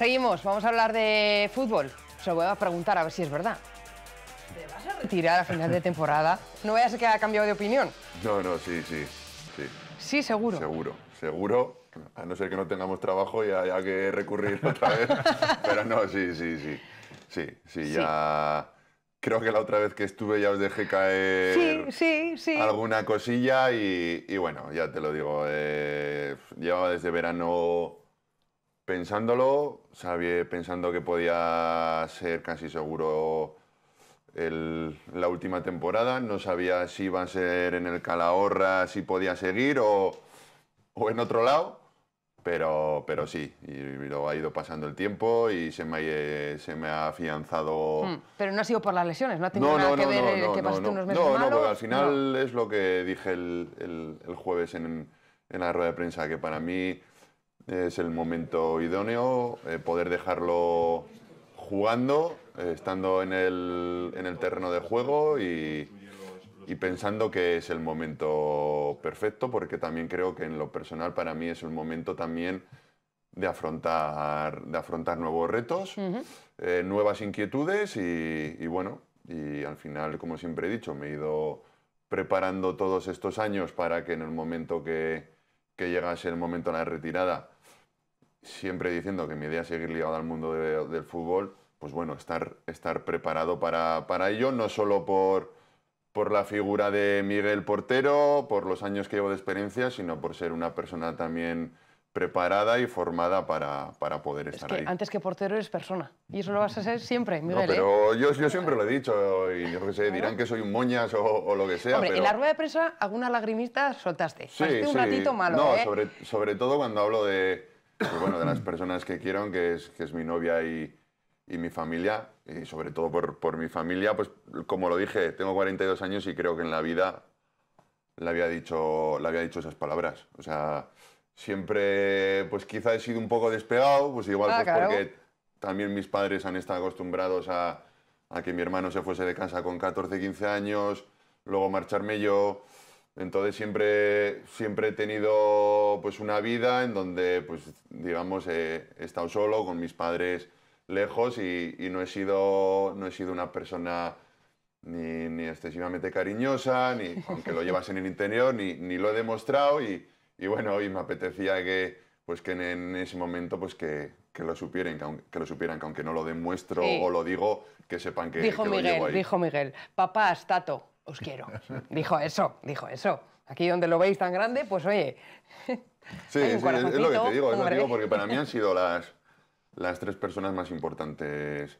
seguimos. Vamos a hablar de fútbol. Se lo voy a preguntar a ver si es verdad. ¿Te vas a retirar a final de temporada? No vayas a que ha cambiado de opinión. No, no, sí, sí. Sí, seguro. Seguro, seguro. A no ser que no tengamos trabajo y haya que recurrir otra vez. Pero no, sí, sí, sí. Sí, sí, ya. Creo que la otra vez que estuve ya os dejé caer sí, alguna cosilla y, bueno, ya te lo digo, eh, llevaba desde verano pensándolo, sabía, pensando que podía ser casi seguro el, la última temporada, no sabía si iba a ser en el Calahorra, si podía seguir o, o en otro lado, pero, pero sí, y, lo ha ido pasando el tiempo y se me, se me ha afianzado... Hmm, pero no ha sido por las lesiones, no ha tenido que ver que unos meses No, no, porque al final es lo que dije el, el, el jueves en, en la rueda de prensa, que para mí es el momento idóneo, eh, poder dejarlo jugando, eh, estando en el, terreno de juego y, pensando que es el momento perfecto, porque también creo que en lo personal para mí es el momento también de afrontar, de afrontar nuevos retos, eh, nuevas inquietudes y, bueno, y al final, como siempre he dicho, me he ido preparando todos estos años para que en el momento que llegase el momento de la retirada, siempre diciendo que mi idea es seguir ligado al mundo del fútbol, pues bueno, estar, estar preparado para, ello, no solo por, por la figura de Miguel Portero, por los años que llevo de experiencia, sino por ser una persona también preparada y formada para, para poder es estar que Antes que portero eres persona, y eso lo vas a ser siempre, Miguel. No, pero ¿eh? yo, yo, siempre lo he dicho, y yo qué sé, dirán que soy un moñas o, lo que sea. Hombre, en la rueda de prensa algunas lagrimitas soltaste, sí, un ratito malo. No, ¿eh? sobre, sobre todo cuando hablo de pues bueno, de las mm. personas que quiero, que es, es mi novia y, mi familia, y sobre todo por, mi familia, pues como lo dije, tengo 42 años y creo que en la vida le había dicho, había dicho esas palabras. O sea, siempre, pues quizá he sido un poco despegado, pues igual ah, pues porque también mis padres han estado acostumbrados a, a que mi hermano se fuese de casa con 14, 15 años, luego marcharme yo. Entonces siempre, siempre he tenido pues una vida en donde pues digamos he, estado solo con mis padres lejos y, no, he sido, no he sido una persona ni, ni excesivamente cariñosa, ni aunque lo llevas en el interior, ni, ni lo he demostrado y, y bueno, hoy me apetecía que, pues que en, ese momento pues que, que lo supieran, que, aunque, lo supieran, aunque no lo demuestro o lo digo, que sepan que, dijo Miguel, lo llevo ahí. Dijo Miguel, papás, Tato, quiero. dijo eso, dijo eso. Aquí donde lo veis tan grande, pues oye. Sí, es lo que te digo, es lo que digo porque para mí han sido las, las tres personas más importantes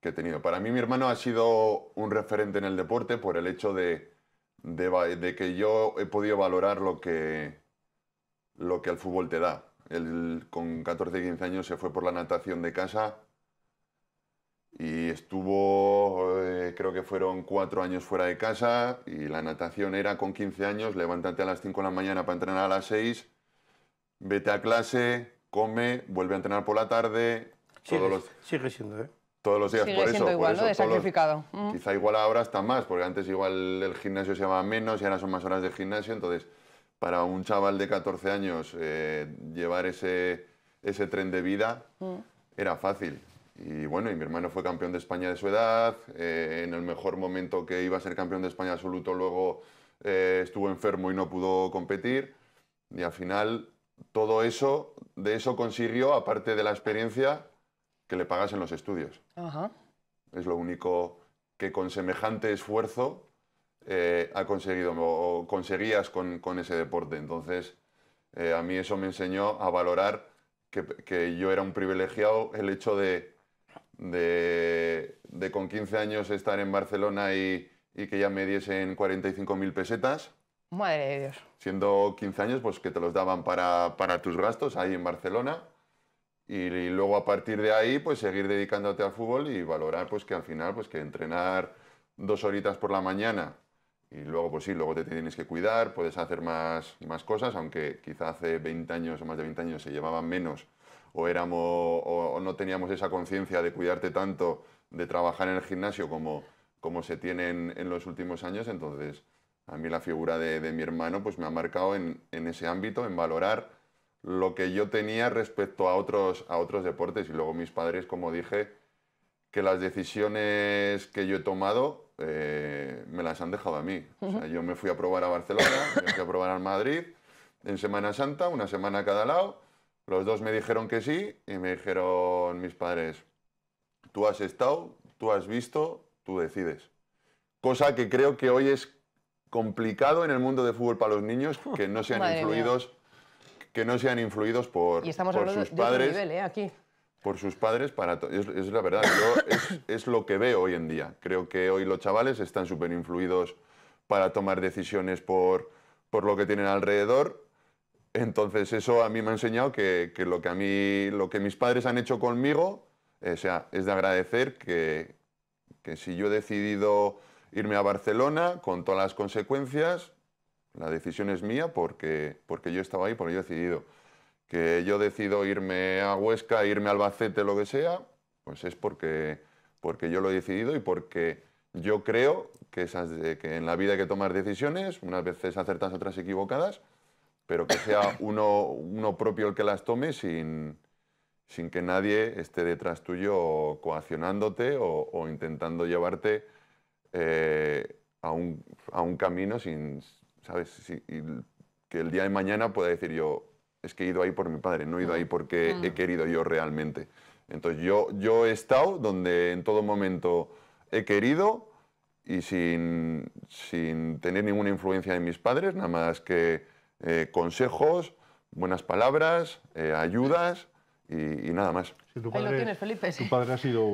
que he tenido. Para mí mi hermano ha sido un referente en el deporte por el hecho de, de, que yo he podido valorar lo que, lo que el fútbol te da. Él con 14, 15 años se fue por la natación de casa y estuvo, eh, creo que fueron cuatro años fuera de casa y la natación era con 15 años, levántate a las 5 de la mañana para entrenar a las 6, vete a clase, come, vuelve a entrenar por la tarde. Sigue, siendo, ¿eh? Todos los días, por, eso, igual, ¿no? De sacrificado. Mm. Quizá igual ahora hasta más, porque antes igual el gimnasio se llamaba menos y ahora son más horas de gimnasio, entonces para un chaval de 14 años eh, llevar ese, tren de vida mm. era fácil. Y bueno, y mi hermano fue campeón de España de su edad, eh, en el mejor momento que iba a ser campeón de España absoluto, luego eh, estuvo enfermo y no pudo competir. Y al final, todo eso, de eso consiguió, aparte de la experiencia, que le pagasen los estudios. Ajá. Es lo único que con semejante esfuerzo eh, ha conseguido o conseguías con, ese deporte. Entonces, a mí eso me enseñó a valorar que, que yo era un privilegiado el hecho de de, con 15 años estar en Barcelona y, que ya me diesen 45.000 pesetas. Madre de Dios. Siendo 15 años, pues que te los daban para, tus gastos ahí en Barcelona. Y, luego a partir de ahí, pues seguir dedicándote al fútbol y valorar pues que al final, pues que entrenar dos horitas por la mañana y luego, pues sí, luego te tienes que cuidar, puedes hacer más, más cosas, aunque quizá hace 20 años o más de 20 años se llevaban menos o, éramos, o, no teníamos esa conciencia de cuidarte tanto, de trabajar en el gimnasio como, como se tiene en, los últimos años. Entonces, a mí la figura de, mi hermano pues me ha marcado en, ese ámbito, en valorar lo que yo tenía respecto a otros, a otros deportes. Y luego mis padres, como dije, que las decisiones que yo he tomado eh, me las han dejado a mí. yo me fui a probar a Barcelona, me fui a probar a Madrid, en Semana Santa, una semana a cada lado, los dos me dijeron que sí y me dijeron mis padres, tú has estado, tú has visto, tú decides. Cosa que creo que hoy es complicado en el mundo de fútbol para los niños que no sean influidos que no sean influidos por, estamos sus padres. ¿eh? Aquí. Por sus padres para es, es, la verdad, yo es, lo que veo hoy en día. Creo que hoy los chavales están súper influidos para tomar decisiones por, por lo que tienen alrededor entonces eso a mí me ha enseñado que, lo, que lo que mis padres han hecho conmigo eh, es de agradecer que, si yo he decidido irme a Barcelona con todas las consecuencias, la decisión es mía porque, porque yo estaba ahí, porque yo he decidido. Que yo decido irme a Huesca, irme a Albacete, lo que sea, pues es porque, yo lo he decidido y porque yo creo que, que en la vida hay que tomar decisiones, unas veces acertas, otras equivocadas, pero que sea uno, propio el que las tome sin, sin que nadie esté detrás tuyo coaccionándote o, o intentando llevarte eh, a, un, a, un, camino sin, ¿sabes? que el día de mañana pueda decir yo, es que he ido ahí por mi padre, no he ido ahí mm. porque he mm. querido yo realmente. Entonces yo, yo he estado donde en todo momento he querido y sin, sin tener ninguna influencia de mis padres, nada más que eh, consejos, buenas palabras, eh, ayudas y, nada más. padre, Ahí lo tienes, Felipe, tu padre ha sido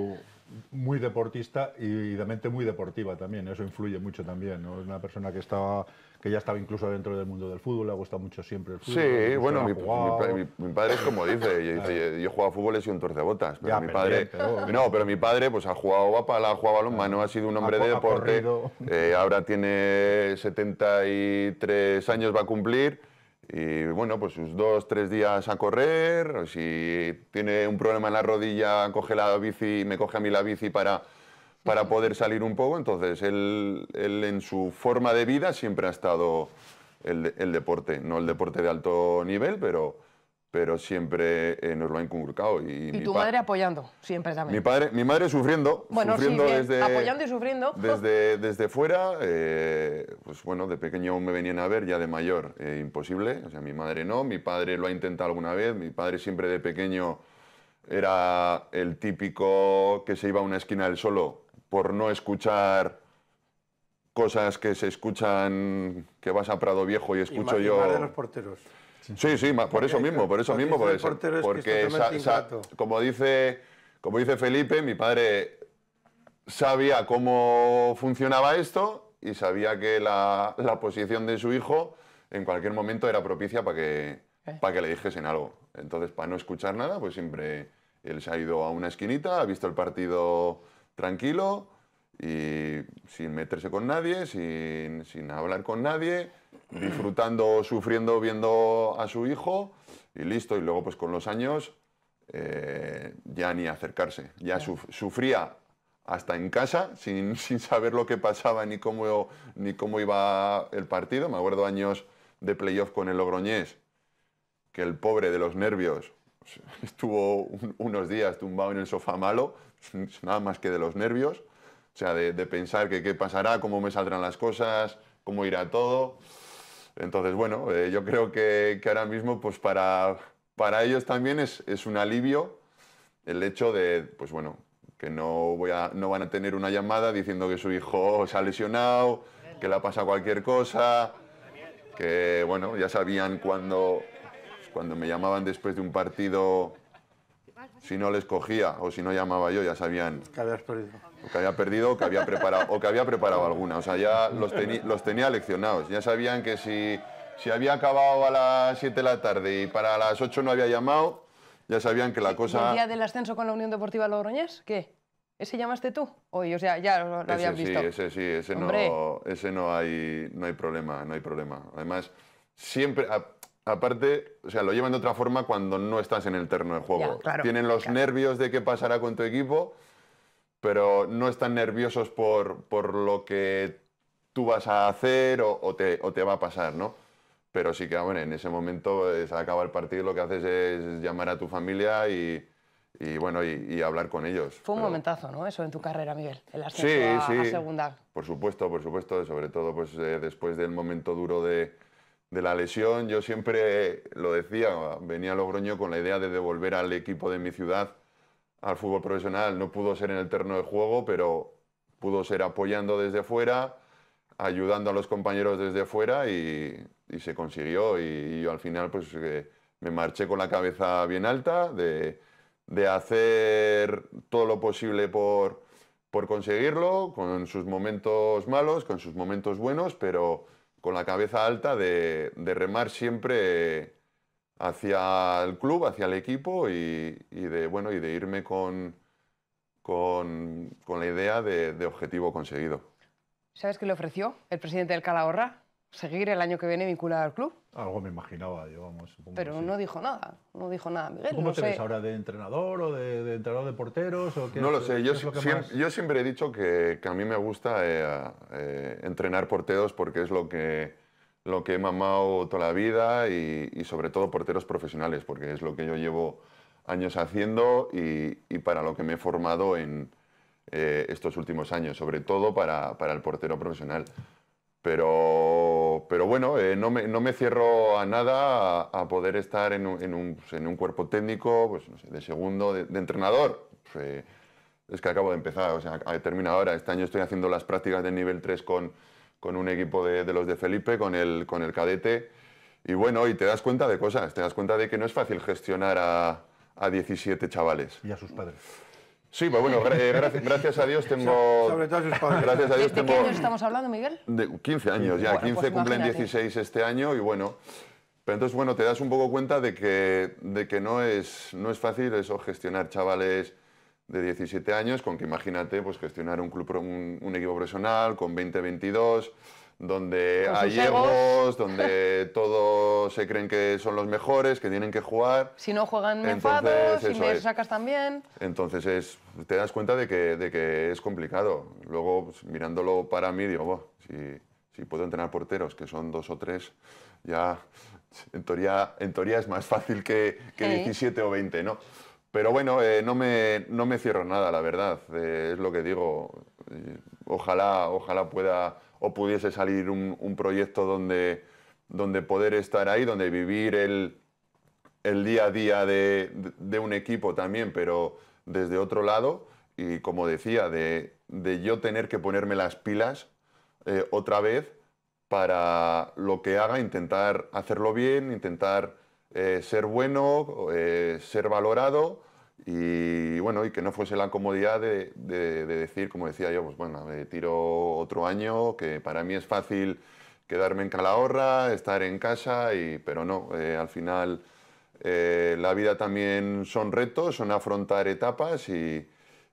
muy deportista y de mente muy deportiva también, eso influye mucho también, Es una persona que estaba que ya estaba incluso dentro del mundo del fútbol, le ha gustado mucho siempre el fútbol. Sí, bueno, mi, padre como dice, yo, he jugaba fútbol, he sido un torcebotas, pero mi padre... No, pero mi padre pues ha jugado a pala, ha jugado balonmano, ha sido un hombre de deporte, eh, ahora tiene 73 años, va a cumplir, y bueno, pues sus dos, tres días a correr, si tiene un problema en la rodilla, coge la bici, me coge a mí la bici para para poder salir un poco. Entonces, él, en su forma de vida siempre ha estado el, deporte, no el deporte de alto nivel, pero, pero siempre eh, nos lo ha inculcado. Y, ¿Y tu madre apoyando, siempre también. Mi, padre, mi madre sufriendo, bueno, sufriendo sí, desde, apoyando y sufriendo. Desde, desde fuera, eh, pues bueno, de pequeño me venían a ver, ya de mayor, eh, imposible. O sea, mi madre no, mi padre lo ha intentado alguna vez, mi padre siempre de pequeño era el típico que se iba a una esquina del solo por no escuchar cosas que se escuchan, que vas a Prado Viejo y escucho yo... de los porteros. Sí, sí, por eso mismo, por eso mismo, por eso. porque como, dice, como dice Felipe, mi padre sabía cómo funcionaba esto y sabía que la, posición de su hijo en cualquier momento era propicia para que, eh. para que le dijesen algo. Entonces, para no escuchar nada, pues siempre él se ha ido a una esquinita, ha visto el partido tranquilo y sin meterse con nadie, sin, hablar con nadie, mm. disfrutando, sufriendo, viendo a su hijo y listo. Y luego pues con los años eh, ya ni acercarse. Ya sufría hasta en casa sin, saber lo que pasaba ni cómo, ni cómo iba el partido. Me acuerdo años de playoff con el Logroñés, que el pobre de los nervios estuvo unos días tumbado en el sofá malo, nada más que de los nervios, o sea, de, pensar que qué pasará, cómo me saldrán las cosas, cómo irá todo. Entonces, bueno, eh, yo creo que, ahora mismo, pues para, para ellos también es, un alivio el hecho de, pues bueno, que no, voy a, no van a tener una llamada diciendo que su hijo se ha lesionado, que le ha pasado cualquier cosa, que, bueno, ya sabían cuando cuando me llamaban después de un partido, si no les cogía o si no llamaba yo, ya sabían que perdido. que había perdido o que había preparado, o que había preparado alguna. O sea, ya los, los tenía leccionados. Ya sabían que si, si había acabado a las 7 de la tarde y para las 8 no había llamado, ya sabían que la cosa... ¿El día del ascenso con la Unión Deportiva Logroñés? ¿Qué? ¿Ese llamaste tú? Hoy, o sea, ya lo, habías visto. Ese sí, ese no, ese hay, no hay problema, no hay problema. Además, siempre, aparte, o sea, lo llevan de otra forma cuando no estás en el terno de juego. Tienen los nervios de qué pasará con tu equipo, pero no están nerviosos por, por lo que tú vas a hacer o, te, o te va a pasar, ¿no? Pero sí que, bueno, en ese momento se acaba el partido lo que haces es llamar a tu familia y, bueno, y, hablar con ellos. Fue un momentazo, ¿no? Eso en tu carrera, Miguel, el ascenso sí, sí. Por supuesto, por supuesto, sobre todo pues eh, después del momento duro de, de la lesión, yo siempre lo decía, venía a Logroño con la idea de devolver al equipo de mi ciudad al fútbol profesional. No pudo ser en el terreno de juego, pero pudo ser apoyando desde fuera, ayudando a los compañeros desde fuera y, se consiguió. Y, yo al final pues eh, me marché con la cabeza bien alta de, de hacer todo lo posible por, por conseguirlo, con sus momentos malos, con sus momentos buenos, pero con la cabeza alta de, remar siempre hacia el club, hacia el equipo y, de, bueno, y de irme con, con, la idea de, de objetivo conseguido. ¿Sabes qué le ofreció el presidente del Calahorra? seguir el año que viene vinculado al club. Algo me imaginaba, yo vamos, Pero no dijo nada, no dijo nada, ¿Cómo te ves ahora de entrenador o de, de entrenador de porteros? no lo sé, yo, siempre, yo, siempre, he dicho que, que a mí me gusta eh, eh, entrenar porteros porque es lo que, lo que he mamado toda la vida y, y, sobre todo porteros profesionales, porque es lo que yo llevo años haciendo y, y para lo que me he formado en eh, estos últimos años, sobre todo para, para el portero profesional. Pero pero, bueno, eh, no, me, cierro a nada a, poder estar pues, en un, cuerpo técnico, pues no sé, de segundo, de, entrenador. Pues, eh, es que acabo de empezar, o sea, termina ahora. Este año estoy haciendo las prácticas de nivel 3 con, un equipo de, los de Felipe, con el, con el cadete. Y bueno, y te das cuenta de cosas, te das cuenta de que no es fácil gestionar a 17 chavales. Y a sus padres. Sí, pues bueno, eh, gracias a Dios tengo... Sobre todo sus padres. Gracias a Dios ¿De, tengo... qué años estamos hablando, Miguel? De 15 años ya, 15 pues cumplen 16 este año y bueno... Pero entonces, bueno, te das un poco cuenta de que, de que no, es, no es fácil eso, gestionar chavales de 17 años, con que imagínate, pues gestionar un, club, un, un equipo profesional con 20, 22 donde hay egos, donde todos se creen que son los mejores, que tienen que jugar. Si no juegan enfados, si me sacas también. Entonces es, te das cuenta de que, de que es complicado. Luego, pues, mirándolo para mí, digo, si, si puedo entrenar porteros, que son dos o tres, ya en teoría, en teoría es más fácil que, que 17 o 20, ¿no? Pero bueno, eh, no, me, no me cierro nada, la verdad. Eh, es lo que digo. Ojalá, ojalá pueda o pudiese salir un, proyecto donde, poder estar ahí, donde vivir el, día a día de, un equipo también, pero desde otro lado, y como decía, de, yo tener que ponerme las pilas eh, otra vez para lo que haga, intentar hacerlo bien, intentar eh, ser bueno, eh, ser valorado y bueno, y que no fuese la comodidad de, de, decir, como decía yo, pues bueno, me tiro otro año, que para mí es fácil quedarme en Calahorra, estar en casa, y, pero no, eh, al final eh, la vida también son retos, son afrontar etapas y,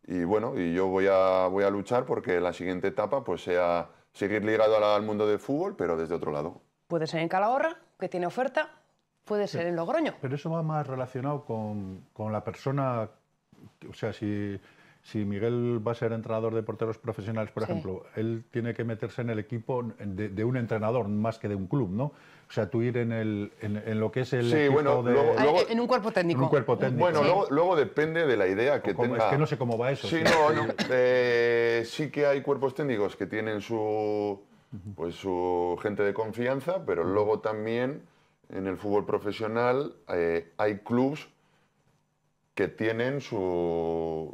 y, bueno, y yo voy a, voy a luchar porque la siguiente etapa pues sea seguir ligado al mundo del fútbol, pero desde otro lado. Puede ser en Calahorra, que tiene oferta, puede ser en Logroño. Pero eso va más relacionado con, la persona, o sea, si, si, Miguel va a ser entrenador de porteros profesionales, por ejemplo, él tiene que meterse en el equipo de, un entrenador más que de un club, ¿no? O sea, tú ir en, el, lo que es el sí, bueno, de... Ah, en un cuerpo técnico. Bueno, luego, depende de la idea que tenga. Es que no sé cómo va eso. Sí, no, eh, sí que hay cuerpos técnicos que tienen su, pues, su gente de confianza, pero luego también en el fútbol profesional eh, hay clubes que tienen sus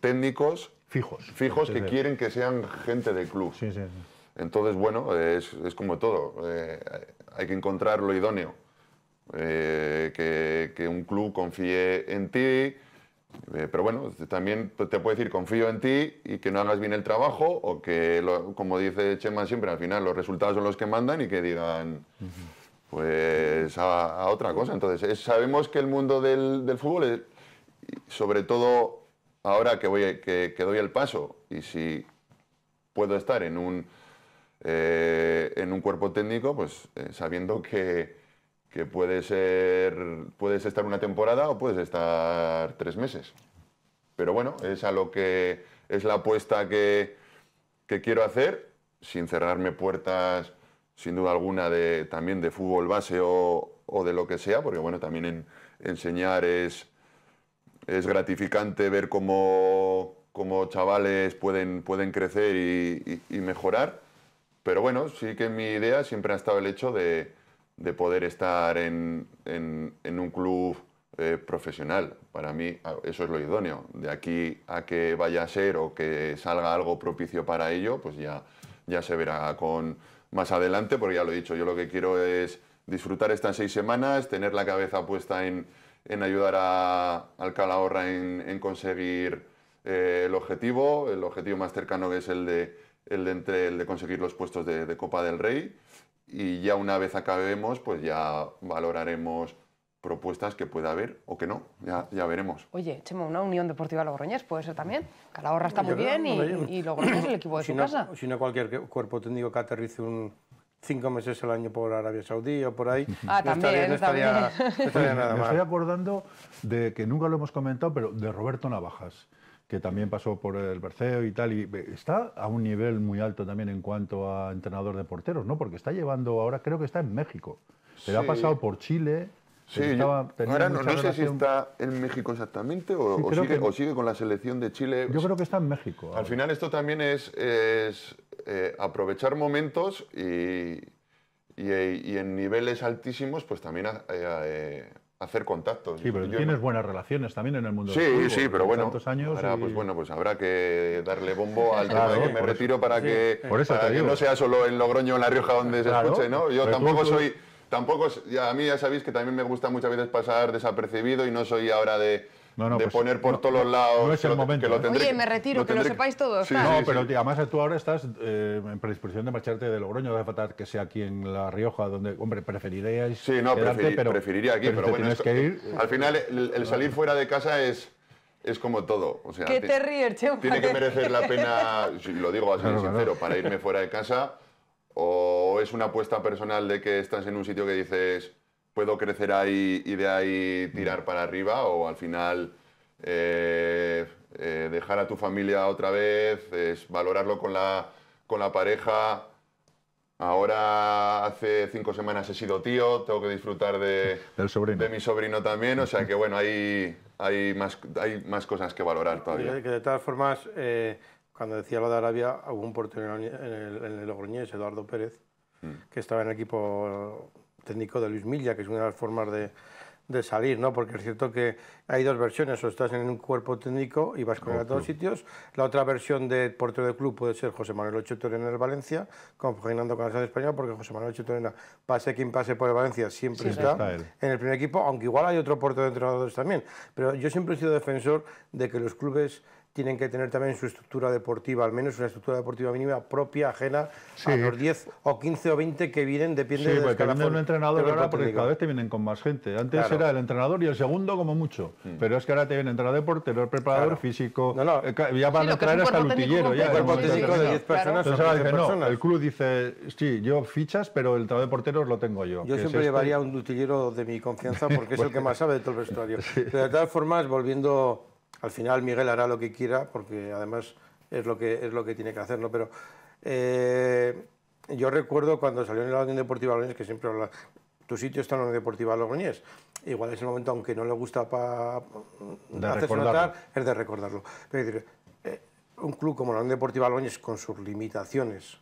técnicos fijos, fijos que quieren que sean gente del club. Entonces, bueno, es, como todo, eh, hay que encontrar lo idóneo, eh, que, un club confíe en ti, pero bueno, también te puede decir confío en ti y que no hagas bien el trabajo o que, como dice Chema siempre, al final los resultados son los que mandan y que digan pues a, otra cosa. Entonces, sabemos que el mundo del, fútbol, sobre todo ahora que, voy, doy el paso, y si puedo estar en un, eh, en un cuerpo técnico, pues eh, sabiendo que, puede ser, puedes estar una temporada o puedes estar tres meses. Pero bueno, es a lo que es la apuesta que quiero hacer, sin cerrarme puertas sin duda alguna, de, también de fútbol base o, de lo que sea, porque bueno, también enseñar es, es gratificante ver cómo, chavales pueden, pueden crecer y, mejorar. Pero bueno, sí que mi idea siempre ha estado el hecho de, poder estar en, un club eh, profesional. Para mí ah, eso es lo idóneo. De aquí a que vaya a ser o que salga algo propicio para ello, pues ya, ya se verá con más adelante, porque ya lo he dicho, yo lo que quiero es disfrutar estas seis semanas, tener la cabeza puesta en, ayudar a, al Calahorra en, conseguir eh, el objetivo, el objetivo más cercano que es el de, el entre, el de conseguir los puestos de Copa del Rey. Y ya una vez acabemos, pues ya valoraremos propuestas que pueda haber o que no, ya, veremos. Oye, Chema, una unión deportiva Logroñés puede ser también. Calahorra está muy bien y, y, Logroñés el equipo de su casa. Si no, cualquier cuerpo técnico que aterrice un, cinco meses al año por Arabia Saudí o por ahí. Ah, también, estaría, nada Me estoy acordando de que nunca lo hemos comentado, pero de Roberto Navajas que también pasó por el Berceo y tal, y está a un nivel muy alto también en cuanto a entrenador de porteros, ¿no? Porque está llevando ahora, creo que está en México, pero ha pasado por Chile, Sí, no, sé si está en México exactamente o, sigue, con la selección de Chile. Yo creo que está en México. Al final esto también es, eh, aprovechar momentos y, en niveles altísimos pues también eh, eh, hacer contactos. Sí, pero tienes buenas relaciones también en el mundo sí, Sí, pero bueno, pues bueno, pues habrá que darle bombo al tema de que me retiro para, que, no sea solo en Logroño o en La Rioja donde se escuche, ¿no? Yo tampoco soy tampoco, a mí ya sabéis que también me gusta muchas veces pasar desapercibido y no soy ahora de, de pues, poner por todos los lados. No es el momento. Que lo ¿eh? tendré, Oye, me retiro, que lo sepáis todos. no, pero además tú ahora estás eh, en predisposición de marcharte de Logroño, de faltar que sea aquí en La Rioja, donde, hombre, preferiríais. Sí, no, pero, preferiría aquí, pero, bueno, que eh, ir, al final el, salir fuera de casa es es como todo. O sea, ¿Qué te ríes, Tiene que merecer la pena, si lo digo así ser sincero, para irme fuera de casa ¿O es una apuesta personal de que estás en un sitio que dices, puedo crecer ahí y de ahí tirar para arriba? ¿O al final eh, eh, dejar a tu familia otra vez? Es valorarlo con la, con la pareja? Ahora hace cinco semanas he sido tío, tengo que disfrutar de, de mi sobrino también, o sea que bueno, hay, hay, más, hay más cosas que valorar todavía. Que de todas formas, eh, cuando decía lo de Arabia, hubo un portero en el, en Logroñés, Eduardo Pérez, mm. que estaba en el equipo técnico de Luis Milla, que es una de las formas de, salir, ¿no? Porque es cierto que hay dos versiones, o estás en un cuerpo técnico y vas con a todos sitios. La otra versión de portero de club puede ser José Manuel Ocho Torena en el Valencia, compaginando con la selección española, porque José Manuel Ocho Torena, pase quien pase por el Valencia, siempre está, está en el primer equipo, aunque igual hay otro portero de entrenadores también. Pero yo siempre he sido defensor de que los clubes tienen que tener también su estructura deportiva, al menos una estructura deportiva mínima propia, ajena a los 10 o 15 o 20 que vienen, depende sí, del escalafón. un entrenador porque cada vez te vienen con más gente. Antes era el entrenador y el segundo como mucho, mm. pero es que ahora te viene entrenador portero, el preparador físico, eh, ya van a traer hasta el utillero. el cuerpo de 10 personas El club dice, sí, yo fichas, pero el entrenador de porteros lo tengo yo. Yo siempre este. llevaría un utillero de mi confianza porque es el que más sabe de todo el vestuario. de todas formas, volviendo al final Miguel hará lo que quiera, porque además es lo que, es lo que tiene que hacerlo, pero eh, yo recuerdo cuando salió en la Unión Deportiva Logroñés, que siempre habla, tu sitio está en la Unión Deportiva Logroñés, igual es el momento, aunque no le gusta para hacerse notar, es de recordarlo. decir, eh, un club como la Unión Deportiva Logroñés, con sus limitaciones,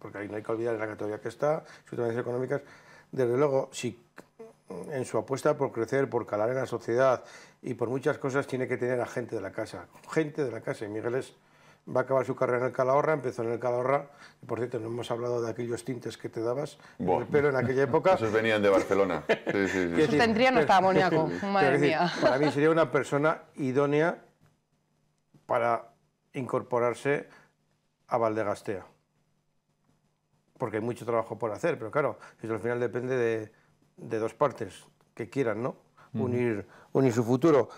porque ahí no hay que olvidar la categoría que está, sus limitaciones económicas, desde luego, si en su apuesta por crecer, por calar en la sociedad y por muchas cosas, tiene que tener a gente de la casa. Gente de la casa. Y Miguel es, va a acabar su carrera en el Calahorra, empezó en el Calahorra, por cierto, no hemos hablado de aquellos tintes que te dabas pero en en aquella época. Esos venían de Barcelona. Sí, sí, sí. Esos tendrían hasta amoníaco, madre mía. Para mí sería una persona idónea para incorporarse a Valdegastea. Porque hay mucho trabajo por hacer, pero claro, eso al final depende de de dos partes que quieran, ¿no? Unir, unir su futuro.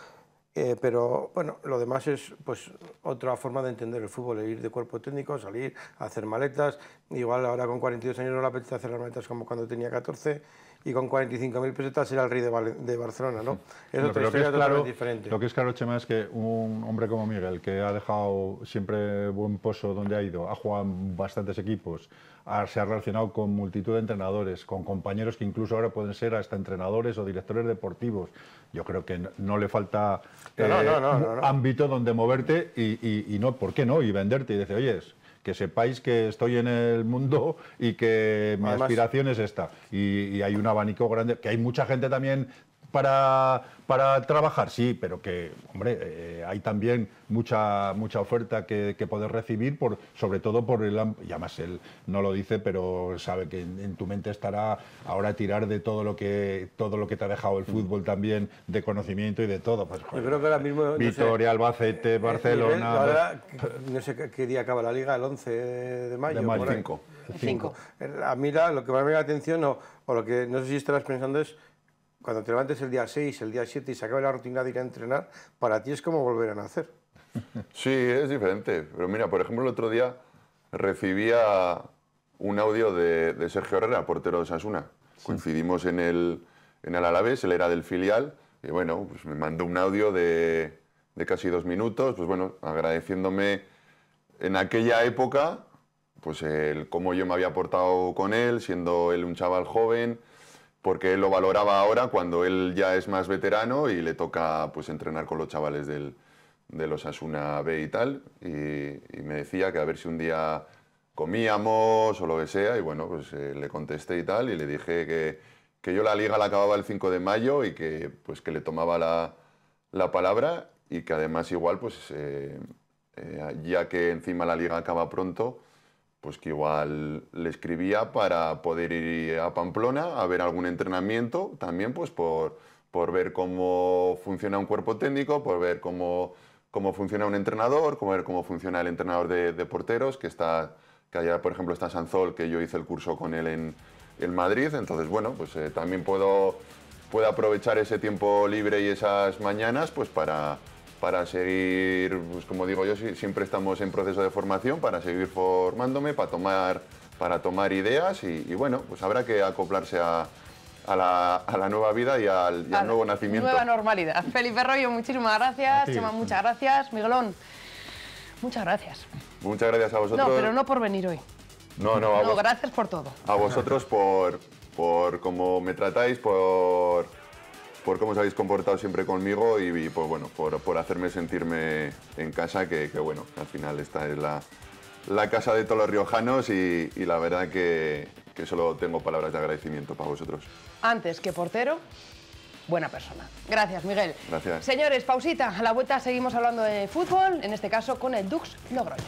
Eh, pero bueno, lo demás es pues otra forma de entender el fútbol, ir de cuerpo técnico, salir, hacer maletas. Igual ahora con 42 años no le apetece hacer las maletas como cuando tenía 14 y con 45.000 pesetas era el rey de, Barcelona, ¿no? Es otra historia es diferente. Lo que es claro, Chema, es que un hombre como Miguel, que ha dejado siempre buen pozo donde ha ido, ha jugado en bastantes equipos, se ha relacionado con multitud de entrenadores, con compañeros que incluso ahora pueden ser hasta entrenadores o directores deportivos. Yo creo que no, le falta eh, ámbito donde moverte y, no, ¿por qué no? Y venderte y decir, oye, que sepáis que estoy en el mundo y que mi aspiración es esta. y, hay un abanico grande, que hay mucha gente también para, para trabajar, sí, pero que, hombre, eh, hay también mucha, mucha oferta que, que, poder recibir, por, sobre todo por el... Y además él no lo dice, pero sabe que en, tu mente estará ahora tirar de todo lo que todo lo que te ha dejado el mm. fútbol también, de conocimiento y de todo. Pues, Yo creo que ahora mismo... Vitoria, Albacete, eh, eh, Barcelona... Pues, no sé qué día acaba la Liga, el 11 de mayo. De mayo. 5. A mí lo que más me llama la atención, o, o lo que no sé si estarás pensando es cuando te levantes el día 6, el día 7 y se acabe la rutina de ir a entrenar, para ti es como volver a nacer. Sí, es diferente. Pero mira, por ejemplo, el otro día recibía un audio de, Sergio Herrera, portero de Sasuna. Coincidimos en el, en el Alavés, él era del filial, y bueno, pues me mandó un audio de, de casi dos minutos, pues bueno, agradeciéndome en aquella época, pues el cómo yo me había portado con él, siendo él un chaval joven, porque él lo valoraba ahora cuando él ya es más veterano y le toca pues entrenar con los chavales de los Asuna B y tal, y, me decía que a ver si un día comíamos o lo que sea, y bueno, pues eh, le contesté y tal, y le dije que, yo la liga la acababa el 5 de mayo y que pues que le tomaba la, palabra y que además igual pues eh, eh, ya que encima la liga acaba pronto, pues que igual le escribía para poder ir a Pamplona a ver algún entrenamiento, también pues por, por ver cómo funciona un cuerpo técnico, por ver cómo, cómo funciona un entrenador, cómo ver cómo funciona el entrenador de, porteros, que está, que allá por ejemplo está Sanzol, que yo hice el curso con él en, Madrid, entonces bueno, pues eh, también puedo, puedo aprovechar ese tiempo libre y esas mañanas pues para para seguir, pues, como digo yo, siempre estamos en proceso de formación, para seguir formándome, para tomar, para tomar ideas y, bueno, pues habrá que acoplarse a, la, nueva vida y al, nuevo nacimiento. Nueva normalidad. Felipe Rollo, muchísimas gracias. Chema, muchas gracias. Miguelón, muchas gracias. Muchas gracias a vosotros. No, pero no por venir hoy. No, no. no, gracias por todo. A vosotros por, por cómo me tratáis, por por cómo os habéis comportado siempre conmigo y, pues por, bueno, por, hacerme sentirme en casa, que, bueno, al final esta es la, casa de todos los riojanos y, la verdad que, que solo tengo palabras de agradecimiento para vosotros. Antes que portero, buena persona. Gracias, Miguel. Gracias. Señores, pausita. A la vuelta seguimos hablando de fútbol, en este caso con el Dux Logroño.